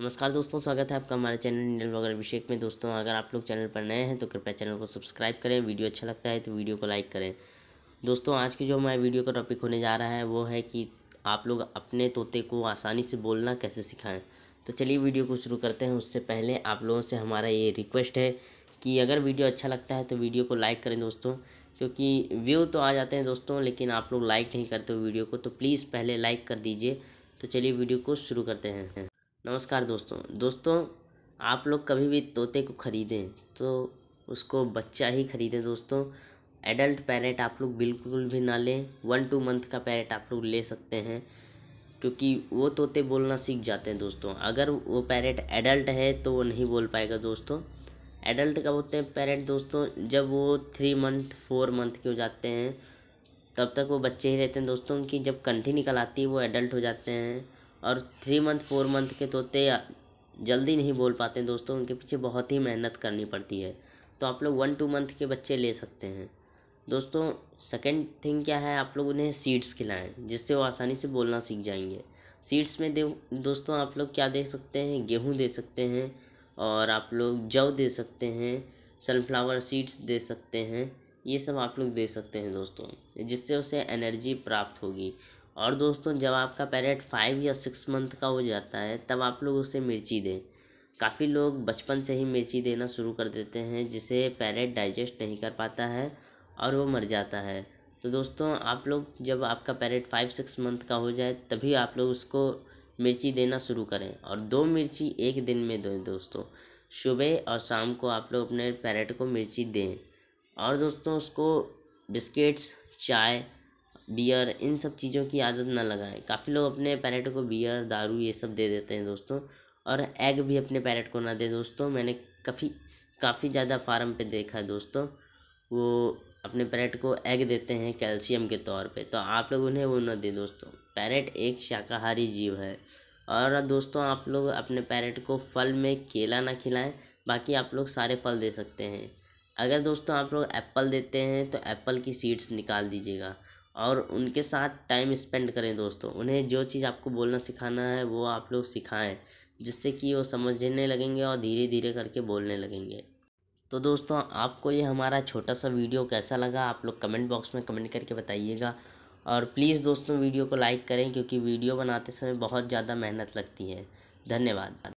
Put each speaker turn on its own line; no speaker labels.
नमस्कार दोस्तों स्वागत है आपका हमारे चैनल इंडियन ब्लॉगर अभिषेक में दोस्तों अगर आप लोग चैनल पर नए हैं तो कृपया चैनल को सब्सक्राइब करें वीडियो अच्छा लगता है तो वीडियो को लाइक करें दोस्तों आज की जो हमारे वीडियो का टॉपिक होने जा रहा है वो है कि आप लोग अपने तोते को आसानी से बोलना कैसे सिखाएँ तो चलिए वीडियो को शुरू करते हैं उससे पहले आप लोगों से हमारा ये रिक्वेस्ट है कि अगर वीडियो अच्छा लगता है तो वीडियो को लाइक करें दोस्तों क्योंकि व्यू तो आ जाते हैं दोस्तों लेकिन आप लोग लाइक नहीं करते हो वीडियो को तो प्लीज़ पहले लाइक कर दीजिए तो चलिए वीडियो को शुरू करते हैं नमस्कार दोस्तों दोस्तों आप लोग कभी भी तोते को ख़रीदें तो उसको बच्चा ही ख़रीदें दोस्तों एडल्ट पैरेट आप लोग बिल्कुल भी ना लें वन टू मंथ का पैरेट आप लोग ले सकते हैं क्योंकि वो तोते बोलना सीख जाते हैं दोस्तों अगर वो पैरेट एडल्ट है तो वो नहीं बोल पाएगा दोस्तों एडल्ट कब होते हैं पैरेट दोस्तों जब वो थ्री मंथ फोर मंथ के हो जाते हैं तब तक वो बच्चे ही रहते हैं दोस्तों उनकी जब कंठी निकल आती है वो एडल्ट हो जाते हैं और थ्री मंथ फोर मंथ के तोते जल्दी नहीं बोल पाते हैं दोस्तों उनके पीछे बहुत ही मेहनत करनी पड़ती है तो आप लोग वन टू मंथ के बच्चे ले सकते हैं दोस्तों सेकंड थिंग क्या है आप लोग उन्हें सीड्स खिलाएं जिससे वो आसानी से बोलना सीख जाएंगे सीड्स में दे दोस्तों आप लोग क्या दे सकते हैं गेहूँ दे सकते हैं और आप लोग जव दे सकते हैं सनफ्लावर सीड्स दे सकते हैं ये सब आप लोग दे सकते हैं दोस्तों जिससे उसे एनर्जी प्राप्त होगी और दोस्तों जब आपका पैरेट फाइव या सिक्स मंथ का हो जाता है तब आप लोग उसे मिर्ची दें काफ़ी लोग बचपन से ही मिर्ची देना शुरू कर देते हैं जिसे पैरेट डाइजेस्ट नहीं कर पाता है और वो मर जाता है तो दोस्तों आप लोग जब आपका पैरेट फाइव सिक्स मंथ का हो जाए तभी आप लोग उसको मिर्ची देना शुरू करें और दो मिर्ची एक दिन में दें दोस्तों सुबह और शाम को आप लोग अपने पैरेट को मिर्ची दें और दोस्तों उसको बिस्किट्स चाय बियर इन सब चीज़ों की आदत ना लगाएं काफ़ी लोग अपने पैरेट को बियर दारू ये सब दे देते हैं दोस्तों और एग भी अपने पैरेट को ना दे दोस्तों मैंने काफ़ी काफ़ी ज़्यादा फार्म पे देखा है दोस्तों वो अपने पैरेट को एग देते हैं कैल्शियम के तौर पे तो आप लोग उन्हें वो ना दें दोस्तों पैरेट एक शाकाहारी जीव है और दोस्तों आप लोग अपने पैरेट को फल में केला ना खिलाएं बाकी आप लोग सारे फल दे सकते हैं अगर दोस्तों आप लोग एप्पल देते हैं तो एप्पल की सीड्स निकाल दीजिएगा और उनके साथ टाइम स्पेंड करें दोस्तों उन्हें जो चीज़ आपको बोलना सिखाना है वो आप लोग सिखाएं जिससे कि वो समझने लगेंगे और धीरे धीरे करके बोलने लगेंगे तो दोस्तों आपको ये हमारा छोटा सा वीडियो कैसा लगा आप लोग कमेंट बॉक्स में कमेंट करके बताइएगा और प्लीज़ दोस्तों वीडियो को लाइक करें क्योंकि वीडियो बनाते समय बहुत ज़्यादा मेहनत लगती है धन्यवाद